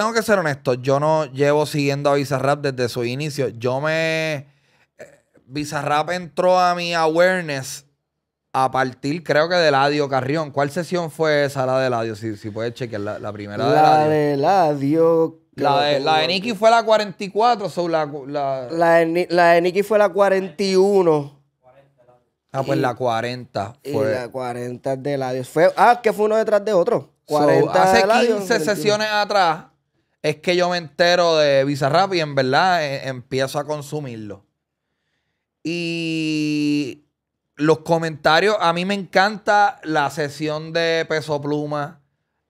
tengo que ser honesto, yo no llevo siguiendo a Rap desde su inicio. Yo me. Eh, Bizarrap entró a mi awareness a partir, creo que, de Ladio Carrión. ¿Cuál sesión fue esa, la de Ladio? Si, si puedes chequear, la, primera la de La de La de, la fue la 44, la, la... La, de, la fue la 41. Ah, pues la 40 fue. la 40 de Ladio. Fue, ah, que fue uno detrás de otro. 40 hace 15 sesiones atrás es que yo me entero de Bizarrap y en verdad eh, empiezo a consumirlo. Y los comentarios, a mí me encanta la sesión de Peso Pluma.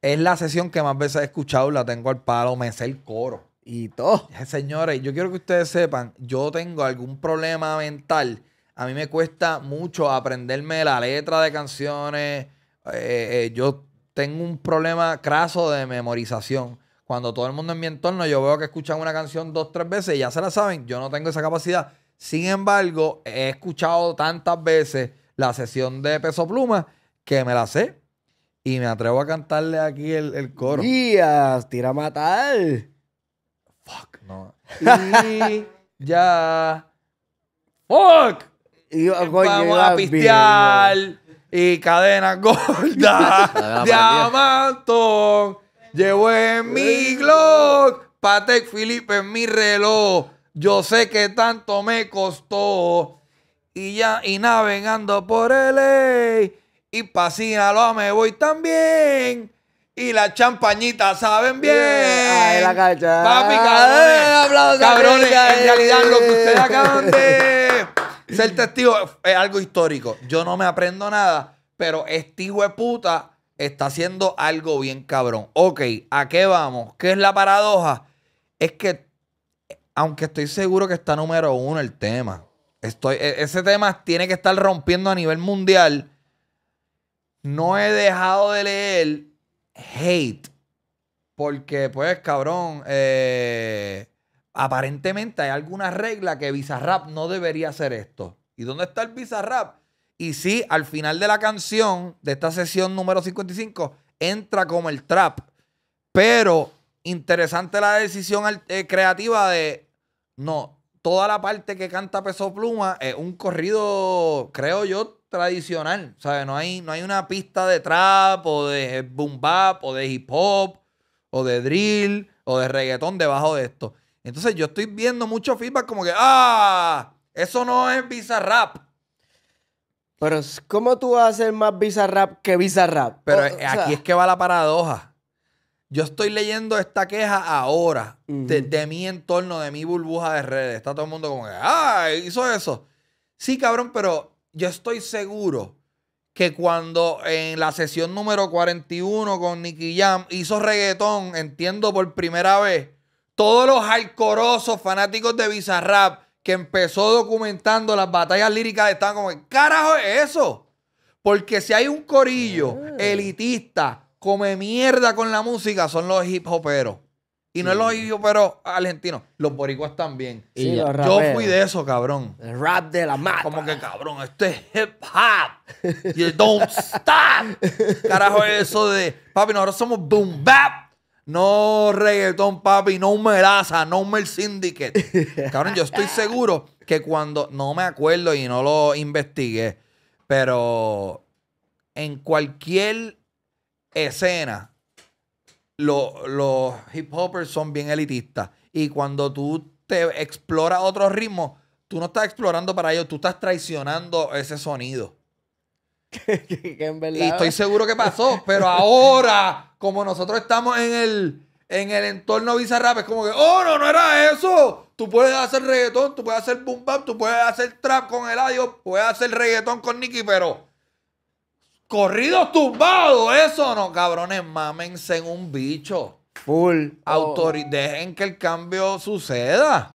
Es la sesión que más veces he escuchado, la tengo al palo, me sé el coro. Y todo. Eh, señores, yo quiero que ustedes sepan, yo tengo algún problema mental. A mí me cuesta mucho aprenderme la letra de canciones. Eh, yo tengo un problema craso de memorización. Cuando todo el mundo en mi entorno yo veo que escuchan una canción dos, tres veces y ya se la saben, yo no tengo esa capacidad. Sin embargo, he escuchado tantas veces la sesión de Peso Pluma que me la sé. Y me atrevo a cantarle aquí el, coro. ¡Días! ¡Tira a matar! Fuck, no. Y ya. ¡Fuck! Vamos a pistear. y cadena gorda. diamantón. Llevo en mi Glock, Patek Philippe en mi reloj. Yo sé que tanto me costó. Y ya, y navegando por él Y pa' Sinaloa me voy también. Y las champañitas saben bien. Ay, la cacha. Papi, cabrones. Eh, cabrones en realidad, lo que ustedes acaban de ser testigo es algo histórico. Yo no me aprendo nada, pero este hijo de puta está haciendo algo bien cabrón. Ok, ¿a qué vamos? ¿Qué es la paradoja? Es que, aunque estoy seguro que está número uno el tema, estoy, e, ese tema tiene que estar rompiendo a nivel mundial. No he dejado de leer hate. Porque, pues, cabrón, eh, aparentemente hay alguna regla que Bizarrap no debería hacer esto. ¿Y dónde está el Bizarrap? Y sí, al final de la canción, de esta sesión número 55, entra como el trap. Pero interesante la decisión eh, creativa de, no, toda la parte que canta Peso Pluma es un corrido, creo yo, tradicional. ¿sabes? No hay, no hay una pista de trap o de boom bap o de hip hop o de drill o de reggaetón debajo de esto. Entonces yo estoy viendo mucho feedback como que, ah, eso no es rap. Pero, ¿cómo tú vas a hacer más Bizarrap que Bizarrap? Pero eh, aquí es que va la paradoja. Yo estoy leyendo esta queja ahora desde de, mi entorno, de mi burbuja de redes. Está todo el mundo como que, ¡ah! Hizo eso. Sí, cabrón, pero yo estoy seguro que cuando en la sesión número 41 con Nicky Jam hizo reggaetón, entiendo por primera vez, todos los alcorosos fanáticos de Bizarrap que empezó documentando las batallas líricas estaban como, carajo eso? Porque si hay un corillo mm. elitista, come mierda con la música, son los hip hoperos. Y no es los hip hoperos argentinos, los boricuas también. yo, fui de eso, cabrón. El rap de la madre Como que, cabrón, esto es hip hop. el don't stop. Carajo, eso de, papi, nosotros somos boom bap no reggaetón, papi, no melaza, no mer syndicate. Cabrón, yo estoy seguro que cuando, no me acuerdo y no lo investigué, pero en cualquier escena, los hip hoppers son bien elitistas. Y cuando tú te exploras otros ritmos, tú no estás explorando para ellos, tú estás traicionando ese sonido. Y estoy seguro que pasó, pero ahora, como nosotros estamos en el, en el entorno Bizarrap, es como que, oh, no, no era eso. Tú puedes hacer reggaetón, tú puedes hacer boom tú puedes hacer trap con el audio, puedes hacer reggaetón con Nicky, pero corridos tumbados, eso no, cabrones, mámense en un bicho. Full. Dejen que el cambio suceda.